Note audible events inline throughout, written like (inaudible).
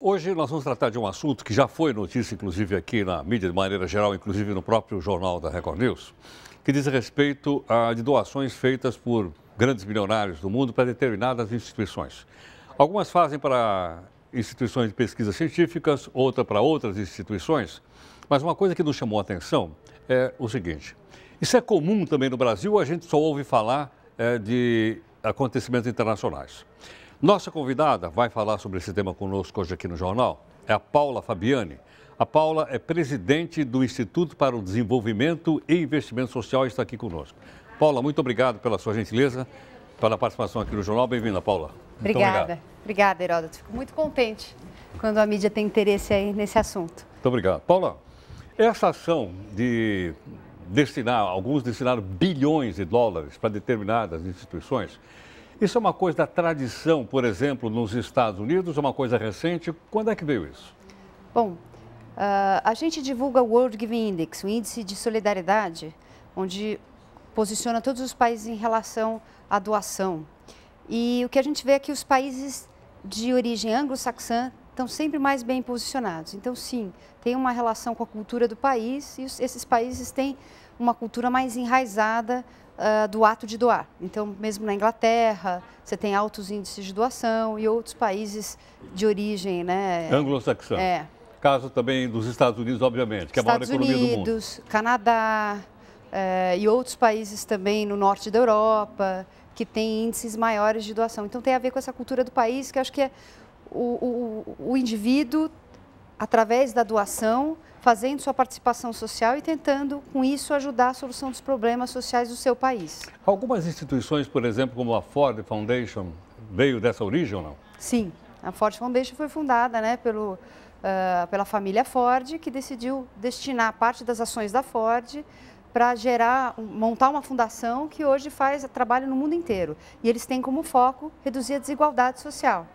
Hoje nós vamos tratar de um assunto que já foi notícia, inclusive aqui na mídia de maneira geral, inclusive no próprio jornal da Record News, que diz respeito a, de doações feitas por grandes milionários do mundo para determinadas instituições. Algumas fazem para instituições de pesquisa científicas, outra para outras instituições. Mas uma coisa que nos chamou a atenção é o seguinte: isso é comum também no Brasil, a gente só ouve falar é, de acontecimentos internacionais. Nossa convidada vai falar sobre esse tema conosco hoje aqui no Jornal é a Paula Fabiani. A Paula é presidente do Instituto para o Desenvolvimento e Investimento Social e está aqui conosco. Paula, muito obrigado pela sua gentileza, pela participação aqui no Jornal. Bem-vinda, Paula. Obrigada. Obrigada, Heródoto. Fico muito contente quando a mídia tem interesse aí nesse assunto. Muito obrigado. Paula, essa ação de destinar, alguns destinaram bilhões de dólares para determinadas instituições, isso é uma coisa da tradição, por exemplo, nos Estados Unidos, uma coisa recente. Quando é que veio isso? Bom, uh, a gente divulga o World Giving Index, o índice de solidariedade, onde posiciona todos os países em relação à doação. E o que a gente vê é que os países de origem anglo-saxã estão sempre mais bem posicionados. Então, sim, tem uma relação com a cultura do país e esses países têm uma cultura mais enraizada, uh, do ato de doar. Então, mesmo na Inglaterra, você tem altos índices de doação e outros países de origem, né? Anglo-saxão. É. Caso também dos Estados Unidos, obviamente, que Estados é a maior economia Unidos, do mundo. Canadá uh, e outros países também no norte da Europa, que têm índices maiores de doação. Então, tem a ver com essa cultura do país, que acho que é o, o, o indivíduo, através da doação, fazendo sua participação social e tentando, com isso, ajudar a solução dos problemas sociais do seu país. Algumas instituições, por exemplo, como a Ford Foundation, veio dessa origem ou não? Sim, a Ford Foundation foi fundada né, pelo, uh, pela família Ford, que decidiu destinar parte das ações da Ford para gerar, montar uma fundação que hoje faz trabalho no mundo inteiro. E eles têm como foco reduzir a desigualdade social.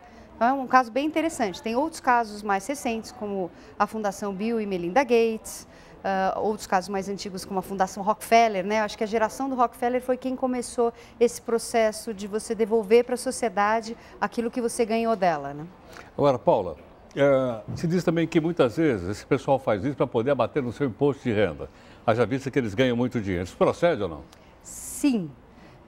É um caso bem interessante. Tem outros casos mais recentes, como a Fundação Bill e Melinda Gates, Uh, outros casos mais antigos, como a Fundação Rockefeller, né? Acho que a geração do Rockefeller foi quem começou esse processo de você devolver para a sociedade aquilo que você ganhou dela, né? Agora, Paula, é, se diz também que muitas vezes esse pessoal faz isso para poder abater no seu imposto de renda. Haja vista que eles ganham muito dinheiro. Isso procede ou não? Sim,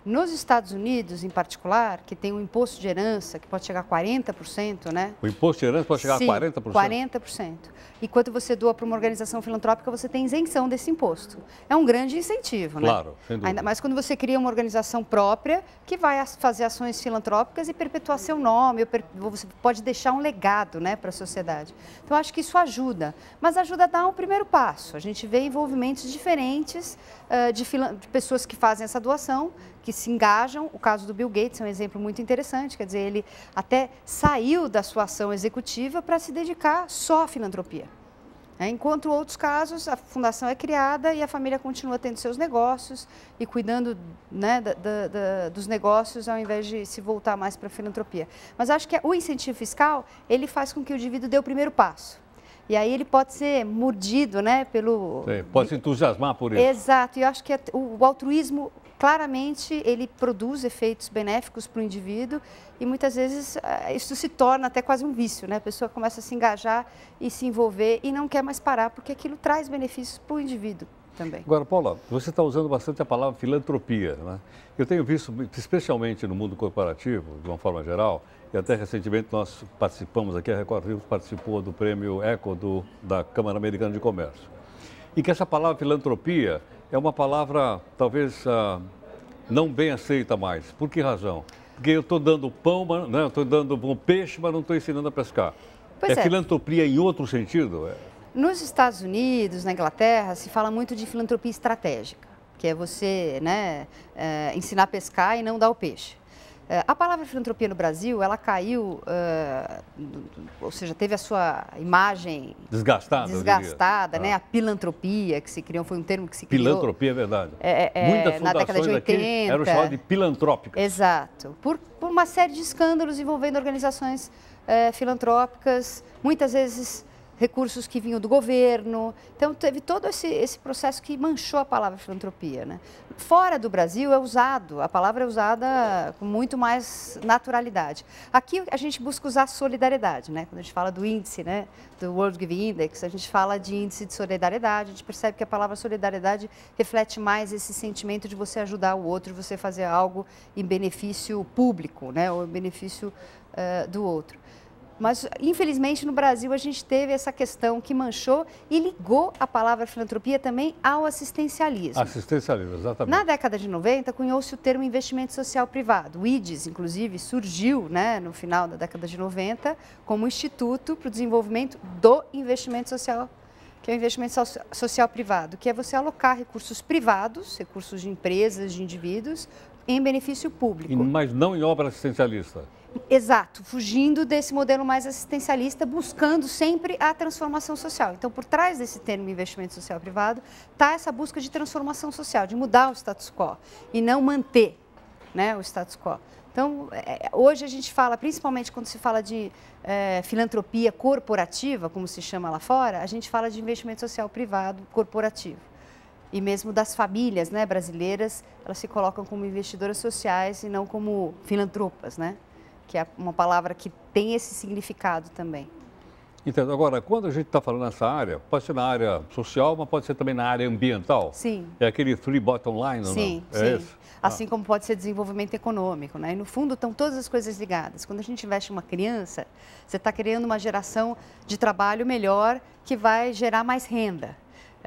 nos Estados Unidos, em particular, que tem um imposto de herança que pode chegar a 40%, né? O imposto de herança pode chegar Sim, a 40%? 40%. E quando você doa para uma organização filantrópica, você tem isenção desse imposto. É um grande incentivo, claro, né? Claro, sem dúvida. Ainda mais quando você cria uma organização própria que vai fazer ações filantrópicas e perpetuar seu nome, você pode deixar um legado né, para a sociedade. Então, acho que isso ajuda, mas ajuda a dar um primeiro passo. A gente vê envolvimentos diferentes uh, de, de pessoas que fazem essa doação que se engajam. O caso do Bill Gates é um exemplo muito interessante, quer dizer, ele até saiu da sua ação executiva para se dedicar só à filantropia. Né? Enquanto outros casos, a fundação é criada e a família continua tendo seus negócios e cuidando né, da, da, da, dos negócios ao invés de se voltar mais para a filantropia. Mas acho que o incentivo fiscal ele faz com que o indivíduo dê o primeiro passo. E aí ele pode ser mordido, né, pelo... Sim, pode se entusiasmar por isso. Exato, e eu acho que o altruísmo, claramente, ele produz efeitos benéficos para o indivíduo e muitas vezes eh, isso se torna até quase um vício, né? A pessoa começa a se engajar e se envolver e não quer mais parar, porque aquilo traz benefícios para o indivíduo. Também. Agora, Paula, você está usando bastante a palavra filantropia. Né? Eu tenho visto, especialmente no mundo corporativo, de uma forma geral, e até recentemente nós participamos aqui, a Record Rio participou do prêmio ECO do, da Câmara Americana de Comércio. E que essa palavra filantropia é uma palavra talvez ah, não bem aceita mais. Por que razão? Porque eu estou dando pão, mas, né, estou dando bom peixe, mas não estou ensinando a pescar. É, é, filantropia em outro sentido? É. Nos Estados Unidos, na Inglaterra, se fala muito de filantropia estratégica, que é você né, é, ensinar a pescar e não dar o peixe. É, a palavra filantropia no Brasil, ela caiu, uh, ou seja, teve a sua imagem desgastada, desgastada, né? Ah. A pilantropia que se criou foi um termo que se criou. Pilantropia é verdade. É, é, é na década de 80 o chamado de pilantrópica. Exato, por, por, uma série de escândalos envolvendo organizações uh, filantrópicas, muitas vezes recursos que vinham do governo. Então, teve todo esse, esse processo que manchou a palavra filantropia. Né? Fora do Brasil, é usado, a palavra é usada com muito mais naturalidade. Aqui, a gente busca usar solidariedade. Né? Quando a gente fala do índice, né? do World Giving Index, a gente fala de índice de solidariedade, a gente percebe que a palavra solidariedade reflete mais esse sentimento de você ajudar o outro, de você fazer algo em benefício público, né? ou em benefício uh, do outro. Mas, infelizmente, no Brasil a gente teve essa questão que manchou e ligou a palavra filantropia também ao assistencialismo. Assistencialismo, exatamente. Na década de 90, cunhou-se o termo investimento social privado. O IDES, inclusive, surgiu né, no final da década de 90 como Instituto para o Desenvolvimento do Investimento Social que é o investimento social privado, que é você alocar recursos privados, recursos de empresas, de indivíduos, em benefício público. E, mas não em obra assistencialista. Exato, fugindo desse modelo mais assistencialista, buscando sempre a transformação social. Então, por trás desse termo investimento social privado, está essa busca de transformação social, de mudar o status quo e não manter né, o status quo. Então, é, é, hoje a gente fala, principalmente quando se fala de é, filantropia corporativa, como se chama lá fora, a gente fala de investimento social privado corporativo e mesmo das famílias né, brasileiras, elas se colocam como investidoras sociais e não como filantropas, né? que é uma palavra que tem esse significado também. Entendo. Agora, quando a gente está falando nessa área, pode ser na área social, mas pode ser também na área ambiental. Sim. É aquele three bottom line, não? É? Sim, é sim. Ah. Assim ah. como pode ser desenvolvimento econômico, né? E no fundo estão todas as coisas ligadas. Quando a gente investe uma criança, você está criando uma geração de trabalho melhor que vai gerar mais renda.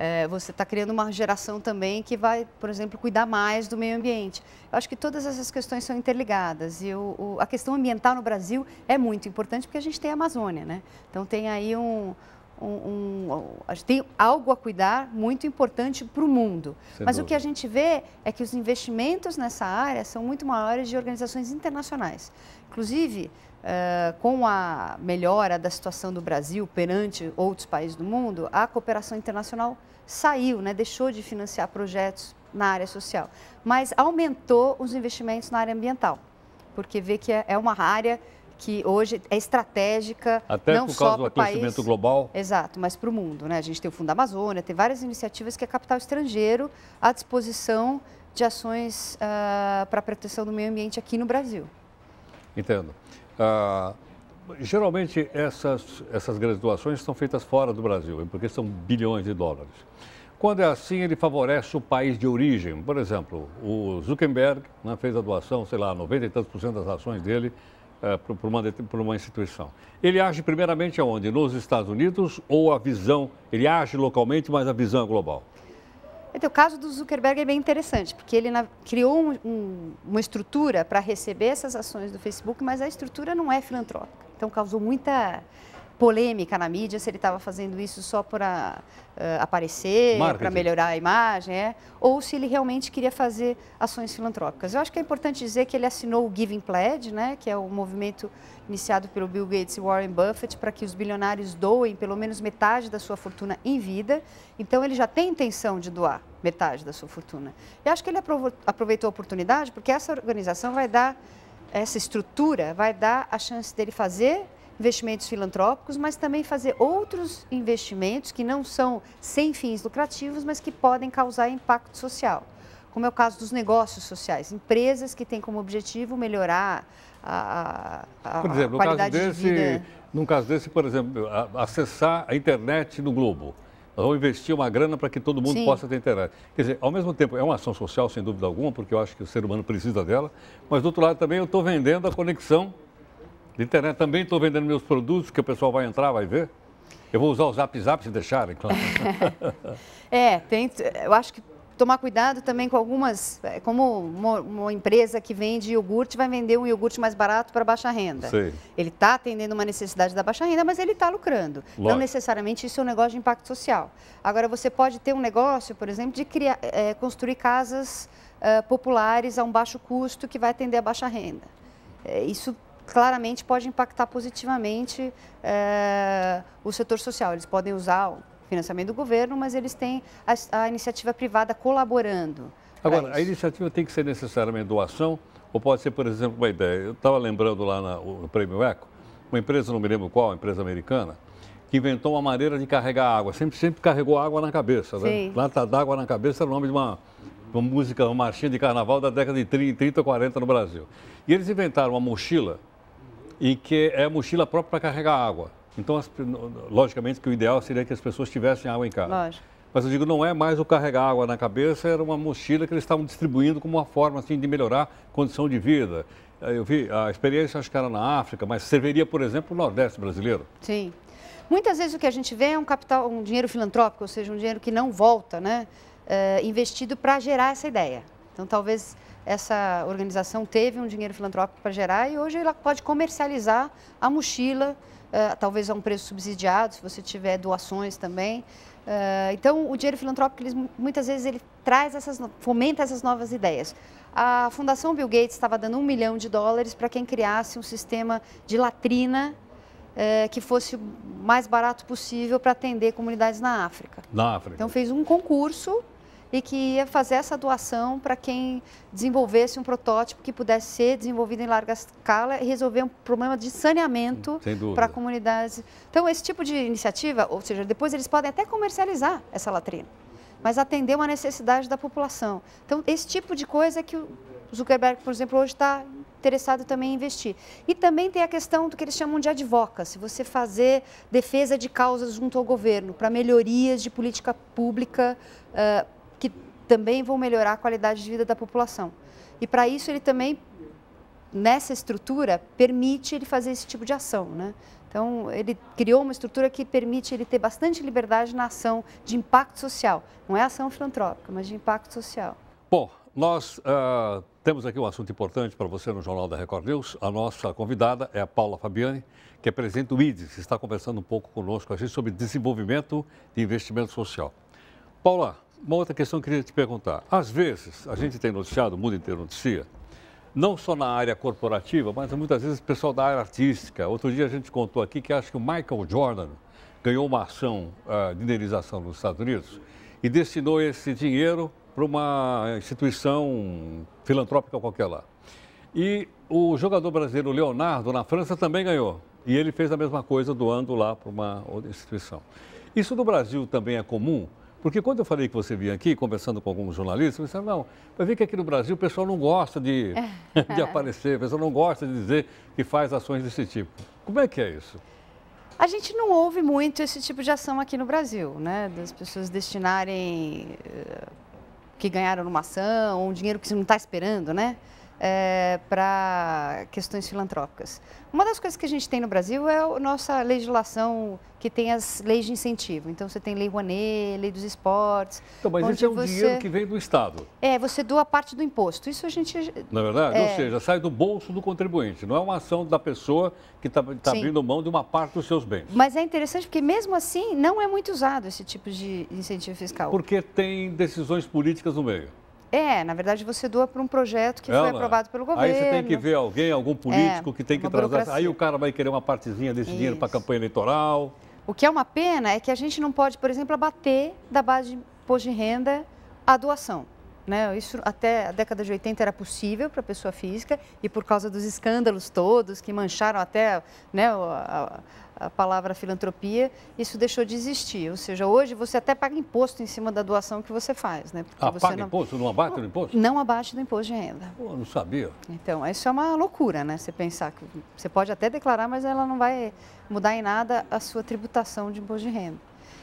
É, você está criando uma geração também que vai, por exemplo, cuidar mais do meio ambiente. Eu acho que todas essas questões são interligadas e o, o, a questão ambiental no Brasil é muito importante porque a gente tem a Amazônia, né? Então tem aí um, um, um, a gente tem algo a cuidar muito importante para o mundo. Sem Mas dúvida. o que a gente vê é que os investimentos nessa área são muito maiores de organizações internacionais. Inclusive, Uh, com a melhora da situação do Brasil perante outros países do mundo, a cooperação internacional saiu, né, deixou de financiar projetos na área social, mas aumentou os investimentos na área ambiental, porque vê que é, é uma área que hoje é estratégica, Até não por só causa do aquecimento país, global. Exato, mas para o mundo. Né? A gente tem o Fundo da Amazônia, tem várias iniciativas que é capital estrangeiro à disposição de ações uh, ah, para a proteção do meio ambiente aqui no Brasil. Entendo. Uh, geralmente essas, essas grandes doações são feitas fora do Brasil, porque são bilhões de dólares. Quando é assim, ele favorece o país de origem. Por exemplo, o Zuckerberg né, fez a doação, sei lá, 90 e tantos por cento das ações dele eh, por, uma, por uma instituição. Ele age primeiramente aonde? Nos Estados Unidos ou a visão, ele age localmente, mas a visão é global? Então, o caso do Zuckerberg é bem interessante, porque ele na, criou um, um, uma estrutura para receber essas ações do Facebook, mas a estrutura não é filantrópica. Então, causou muita polêmica na mídia, se ele estava fazendo isso só para uh, ah, aparecer, para melhorar a imagem, é, ou se ele realmente queria fazer ações filantrópicas. Eu acho que é importante dizer que ele assinou o Giving Pledge, né, que é o movimento iniciado pelo Bill Gates e Warren Buffett para que os bilionários doem pelo menos metade da sua fortuna em vida. Então ele já tem intenção de doar metade da sua fortuna. E acho que ele aproveitou a oportunidade porque essa organização vai dar essa estrutura vai dar a chance dele fazer investimentos filantrópicos, mas também fazer outros investimentos que não são sem fins lucrativos, mas que podem causar impacto social como é o caso dos negócios sociais, empresas que têm como objetivo melhorar a, a, a por exemplo, a qualidade no caso desse, de vida. Num caso desse, por exemplo, acessar a internet no Globo. Nós investir uma grana para que todo mundo Sim. possa ter internet. Quer dizer, ao mesmo tempo, é uma ação social, sem dúvida alguma, porque eu acho que o ser humano precisa dela, mas do outro lado também eu estou vendendo a conexão de internet também estou vendendo meus produtos, que o pessoal vai entrar, vai ver. Eu vou usar o Zap Zap se deixarem, claro. (laughs) é, tem, eu acho que tomar cuidado também com algumas, é, como uma, uma, empresa que vende iogurte vai vender um iogurte mais barato para baixa renda. Sim. Ele está atendendo uma necessidade da baixa renda, mas ele está lucrando. Lógico. Não necessariamente isso é um negócio de impacto social. Agora você pode ter um negócio, por exemplo, de criar, é, construir casas ah, populares a um baixo custo que vai atender a baixa renda. É, isso claramente pode impactar positivamente é, o setor social. Eles podem usar o financiamento do governo, mas eles têm a, a iniciativa privada colaborando. Agora, a iniciativa tem que ser necessariamente doação, ou pode ser, por exemplo, uma ideia. Eu estava lembrando lá na, no Prêmio Eco, uma empresa, não me lembro qual, uma empresa americana, que inventou uma maneira de carregar água. Sempre, sempre carregou água na cabeça, né? Lata d'água na cabeça era é o nome de uma, uma música, uma marchinha de carnaval da década de 30, 30, 40 no Brasil. E eles inventaram uma mochila e que é mochila própria para carregar água. Então, as, logicamente que o ideal seria que as pessoas tivessem água em casa. Lógico. Mas eu digo, não é mais o carregar água na cabeça, era uma mochila que eles estavam distribuindo como uma forma assim, de melhorar a condição de vida. Eh, eu vi a experiência, acho que era na África, mas serviria, por exemplo, o Nordeste brasileiro. Sim. Muitas vezes o que a gente vê é um capital, um dinheiro filantrópico, ou seja, um dinheiro que não volta, né? Eh, investido para gerar essa ideia. Então, talvez essa organização teve um dinheiro filantrópico para gerar e hoje ela pode comercializar a mochila, uh, talvez a um preço subsidiado, se você tiver doações também. Uh, então, o dinheiro filantrópico, ele, muitas vezes, ele traz essas, fomenta essas novas ideias. A Fundação Bill Gates estava dando um milhão de dólares para quem criasse um sistema de latrina eh, que fosse o mais barato possível para atender comunidades na África. Na África. Então, fez um concurso e que ia fazer essa doação para quem desenvolvesse um protótipo que pudesse ser desenvolvido em larga escala e resolver um problema de saneamento para comunidades. Então, esse tipo de iniciativa, ou seja, depois eles podem até comercializar essa latrina, mas atender uma necessidade da população. Então, esse tipo de coisa é que o Zuckerberg, por exemplo, hoje está interessado também em investir. E também tem a questão do que eles chamam de advocacy, você fazer defesa de causas junto ao governo, para melhorias de política pública, uh, também vão melhorar a qualidade de vida da população. E para isso ele também, nessa estrutura, permite ele fazer esse tipo de ação. Né? Então, ele criou uma estrutura que permite ele ter bastante liberdade na ação de impacto social. Não é ação filantrópica, mas de impacto social. Bom, nós uh, temos aqui um assunto importante para você no Jornal da Record News. A nossa convidada é a Paula Fabiani, que é presidente do IDES, está conversando um pouco conosco aqui sobre desenvolvimento de investimento social. Paula, uma outra questão que eu queria te perguntar. Às vezes, a gente tem noticiado, o mundo inteiro noticia, não só na área corporativa, mas muitas vezes o pessoal da área artística. Outro dia a gente contou aqui que acho que o Michael Jordan ganhou uma ação uh, de indenização nos Estados Unidos e destinou esse dinheiro para uma instituição filantrópica qualquer lá. E o jogador brasileiro Leonardo, na França, também ganhou. E ele fez a mesma coisa doando lá para uma outra instituição. Isso no Brasil também é comum? Porque quando eu falei que você vinha aqui, conversando com alguns jornalistas, você não, vai ver que aqui no Brasil o pessoal não gosta de, é. (laughs) de aparecer, o pessoal não gosta de dizer que faz ações desse tipo. Como é que é isso? A gente não ouve muito esse tipo de ação aqui no Brasil, né? Das pessoas destinarem eh, que ganharam numa ação, um dinheiro que você não está esperando, né? é, para questões filantrópicas. Uma das coisas que a gente tem no Brasil é a nossa legislação que tem as leis de incentivo. Então você tem lei Rouanet, lei dos esportes. Então, mas isso é um você... dinheiro que vem do Estado. É, você doa parte do imposto. Isso a gente. Na é verdade, é... ou seja, sai do bolso do contribuinte. Não é uma ação da pessoa que está tá, tá abrindo mão de uma parte dos seus bens. Mas é interessante porque mesmo assim não é muito usado esse tipo de incentivo fiscal. Porque tem decisões políticas no meio. É, na verdade você doa para um projeto que é, foi é? aprovado pelo governo. Aí você tem que ver alguém, algum é, político é, que tem que trazer. Aí o cara vai querer uma partezinha desse Isso. dinheiro para a campanha eleitoral. O que é uma pena é que a gente não pode, por exemplo, abater da base de imposto de renda a doação. Né? Isso até a década de 80 era possível para a pessoa física e por causa dos escândalos todos que mancharam até né, a, a a palavra filantropia, isso deixou de existir. Ou seja, hoje você até paga imposto em cima da doação que você faz, né? Porque ah, você paga não... imposto? Não abate o imposto? Não abate do imposto de renda. Pô, não sabia. Então, isso é uma loucura, né? Você pensar que você pode até declarar, mas ela não vai mudar em nada a sua tributação de imposto de renda.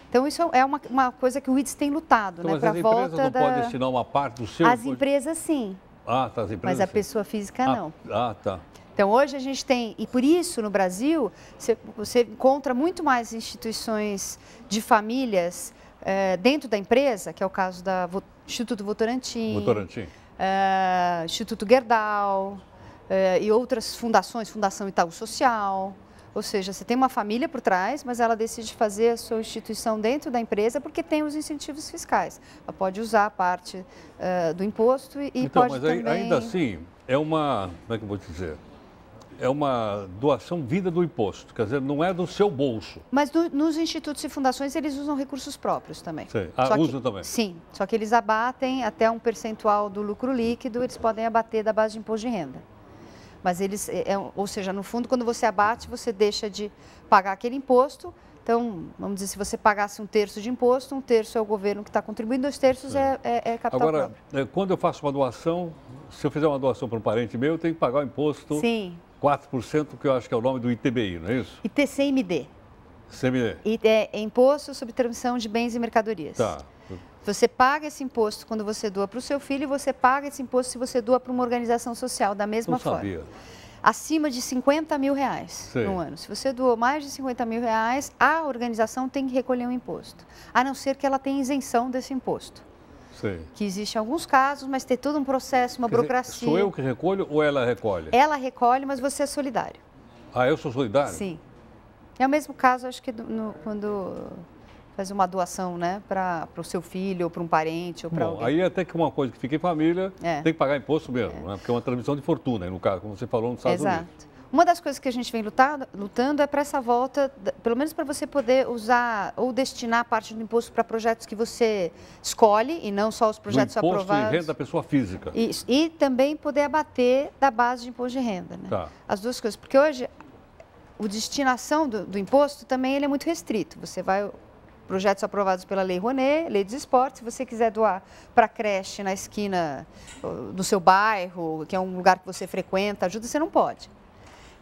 Então, isso é uma, uma coisa que o IDS tem lutado, então, né? Para volta empresas não da... pode destinar uma parte do seu... As empresas, sim. Ah, tá, as empresas Mas a sim. pessoa física, ah, não. Ah, ah tá. Então, hoje a gente tem, e por isso no Brasil, você, você encontra muito mais instituições de famílias é, dentro da empresa, que é o caso do Instituto Votorantim, Votorantim. É, Instituto Gerdau é, e outras fundações, Fundação Itaú Social. Ou seja, você tem uma família por trás, mas ela decide fazer a sua instituição dentro da empresa porque tem os incentivos fiscais. Ela pode usar parte uh, do imposto e, e então, pode mas também... Ainda assim, é uma... como é que eu vou dizer? é uma doação vinda do imposto, quer dizer, não é do seu bolso. Mas nos institutos e fundações eles usam recursos próprios também. Sim, ah, só usam que, também. Sim, só que eles abatem até um percentual do lucro líquido, eles podem abater da base de imposto de renda. Mas eles, é, é ou seja, no fundo, quando você abate, você deixa de pagar aquele imposto. Então, vamos dizer, se você pagasse um terço de imposto, um terço é o governo que está contribuindo, dois terços é, é, é capital Agora, próprio. Agora, é, quando eu faço uma doação, se eu fizer uma doação para um parente meu, eu tenho que pagar o imposto Sim 4%, que eu acho que é o nome do ITBI, não é isso? ITCMD. CMD. é Imposto sobre Transmissão de Bens e Mercadorias. Tá. Você paga esse imposto quando você doa para o seu filho e você paga esse imposto se você doa para uma organização social, da mesma não forma. Sabia. Acima de 50 mil reais Sim. no ano. Se você doou mais de 50 mil reais, a organização tem que recolher um imposto. A não ser que ela tenha isenção desse imposto que existe alguns casos, mas tem todo um processo, uma Quer burocracia. Dizer, sou eu que recolho ou ela recolhe? Ela recolhe, mas você é solidário. Ah, eu sou solidário? Sim. É o mesmo caso, acho que no, quando faz uma doação, né, para o seu filho, ou para um parente, ou para alguém. Aí até que uma coisa que fica em família, é. tem que pagar imposto mesmo, é. né? Porque é uma transmissão de fortuna, no caso, como você falou nos Estados Exato. Unidos. Exato. Uma das coisas que a gente vem lutado, lutando é para essa volta, pelo menos para você poder usar ou destinar parte do imposto para projetos que você escolhe e não só os projetos imposto aprovados. Imposto de renda da pessoa física. Isso. E também poder abater da base de imposto de renda. Né? Tá. As duas coisas. Porque hoje, a destinação do, do imposto também ele é muito restrito. Você vai projetos aprovados pela Lei Rouanet, Lei dos Esportes. Se você quiser doar para creche na esquina do seu bairro, que é um lugar que você frequenta, ajuda, você não pode.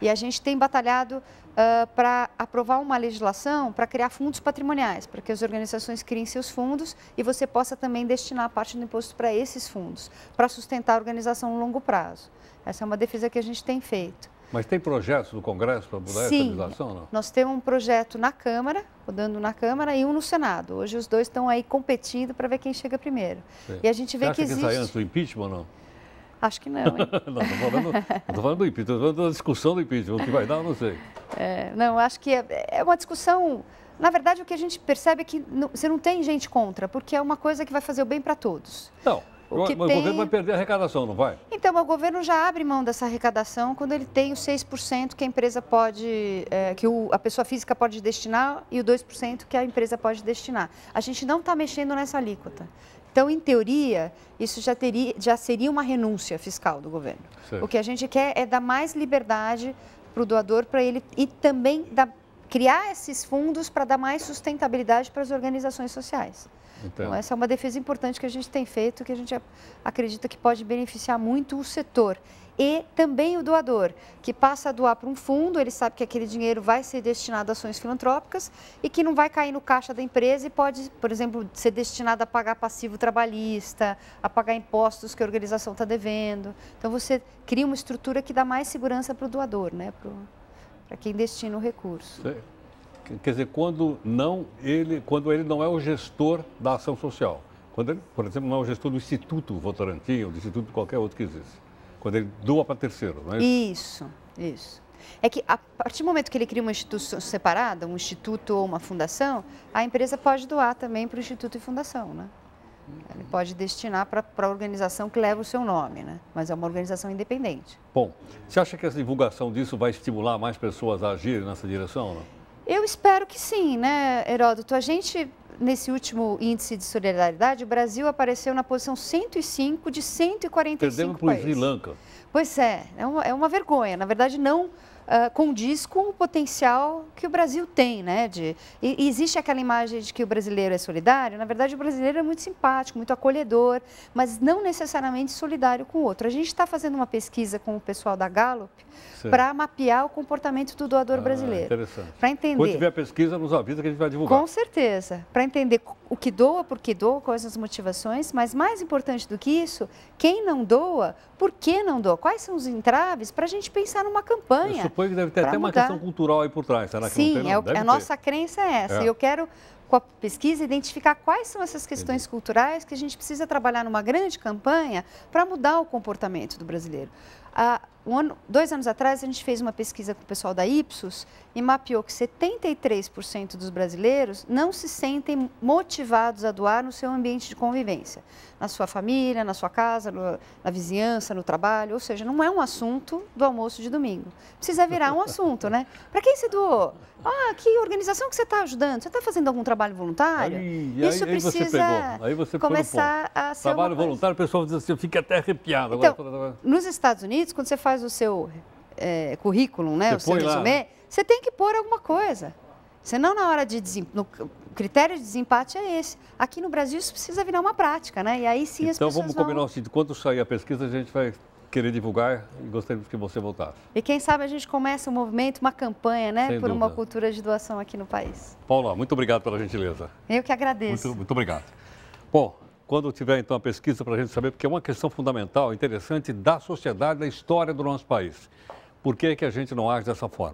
E a gente tem batalhado uh, para aprovar uma legislação para criar fundos patrimoniais, para que as organizações criem seus fundos e você possa também destinar parte do imposto para esses fundos, para sustentar a organização no longo prazo. Essa é uma defesa que a gente tem feito. Mas tem projetos do Congresso para mudar Sim, essa legislação? Não? Nós temos um projeto na Câmara, rodando na Câmara, e um no Senado. Hoje os dois estão aí competindo para ver quem chega primeiro. Sim. E a gente vê Você acha que, que existe. Que sai antes do impeachment ou não? Acho que não. Hein? (laughs) não, estou falando, falando do impeachment, estou falando da discussão do impeachment. O que vai dar, não sei. É, não, acho que é, é, uma discussão. Na verdade, o que a gente percebe é que não, você não tem gente contra, porque é uma coisa que vai fazer o bem para todos. Não. O, que o tem... governo vai perder a arrecadação, não vai? Então, o governo já abre mão dessa arrecadação quando ele tem os 6% que a empresa pode, é, que o, a pessoa física pode destinar e o 2% que a empresa pode destinar. A gente não está mexendo nessa alíquota. Então, em teoria, isso já, teria, já seria uma renúncia fiscal do governo. O que a gente quer é dar mais liberdade para o doador, para ele e também dar, criar esses fundos para dar mais sustentabilidade para as organizações sociais. Então. então, essa é uma defesa importante que a gente tem feito, que a gente acredita que pode beneficiar muito o setor e também o doador, que passa a doar para um fundo, ele sabe que aquele dinheiro vai ser destinado a ações filantrópicas e que não vai cair no caixa da empresa e pode, por exemplo, ser destinado a pagar passivo trabalhista, a pagar impostos que a organização está devendo. Então você cria uma estrutura que dá mais segurança para o doador, né? para quem destina o recurso. Sim quer dizer, quando, não ele, quando ele não é o gestor da ação social. Quando ele, por exemplo, não é o gestor do Instituto Votorantim ou do Instituto qualquer outro que existe. Quando ele doa para terceiro, não é isso? Isso, isso. É que a partir do momento que ele cria uma instituição separada, um instituto ou uma fundação, a empresa pode doar também para o instituto e fundação, né? Ele pode destinar para a organização que leva o seu nome, né? mas é uma organização independente. Bom, você acha que essa divulgação disso vai estimular mais pessoas a agirem nessa direção? Não? Eu espero que sim, né, Heródoto? A gente, nesse último índice de solidariedade, o Brasil apareceu na posição 105 de 145 Perdemos países. Perdemos para o Sri Lanka. Pois é, é uma, é uma vergonha. Na verdade, não condiz ah, com o potencial que o Brasil tem, né? De, e, e existe aquela imagem de que o brasileiro é solidário. Na verdade, o brasileiro é muito simpático, muito acolhedor, mas não necessariamente solidário com o outro. A gente está fazendo uma pesquisa com o pessoal da Gallup para mapear o comportamento do doador ah, brasileiro. Interessante. Para entender. Quando tiver a pesquisa, nos avisa que a gente vai divulgar. Com certeza. Para entender o que doa, por que doa, quais as motivações, mas mais importante do que isso, quem não doa, por que não doa? Quais são os entraves para a gente pensar numa campanha? Isso que deve ter até mudar. uma questão cultural aí por trás, será que Sim, não tem? Não? É, a ter. nossa crença é essa. É. E eu quero, com a pesquisa, identificar quais são essas questões Entendi. culturais que a gente precisa trabalhar numa grande campanha para mudar o comportamento do brasileiro. Ah, um ano, dois anos atrás, a gente fez uma pesquisa com o pessoal da Ipsos e mapeou que 73% dos brasileiros não se sentem motivados a doar no seu ambiente de convivência, na sua família, na sua casa, no, na vizinhança, no trabalho. Ou seja, não é um assunto do almoço de domingo. Precisa virar um assunto, né? Para quem você doou? Ah, que organização que você está ajudando? Você está fazendo algum trabalho voluntário? Aí, Isso aí, precisa aí começar a ser. Trabalho voluntário, o pessoal diz assim, fica até arrepiado. Então, agora... Nos Estados Unidos, quando você faz o seu é, currículo, né, você o seu resumê, você tem que pôr alguma coisa. Senão, na hora de desem... no critério de desempate é esse. Aqui no Brasil isso precisa virar uma prática, né? E aí sim as então, pessoas Então vamos combinar vão... o seguinte, quando sair a pesquisa a gente vai querer divulgar e gostaríamos que você voltasse. E quem sabe a gente começa um movimento, uma campanha, né? Sem por dúvida. uma cultura de doação aqui no país. Paula, muito obrigado pela gentileza. Eu que agradeço. Muito, muito obrigado. Bom, quando tiver então a pesquisa para a gente saber, porque é uma questão fundamental, interessante, da sociedade, da história do nosso país. Por que, que a gente não age dessa forma?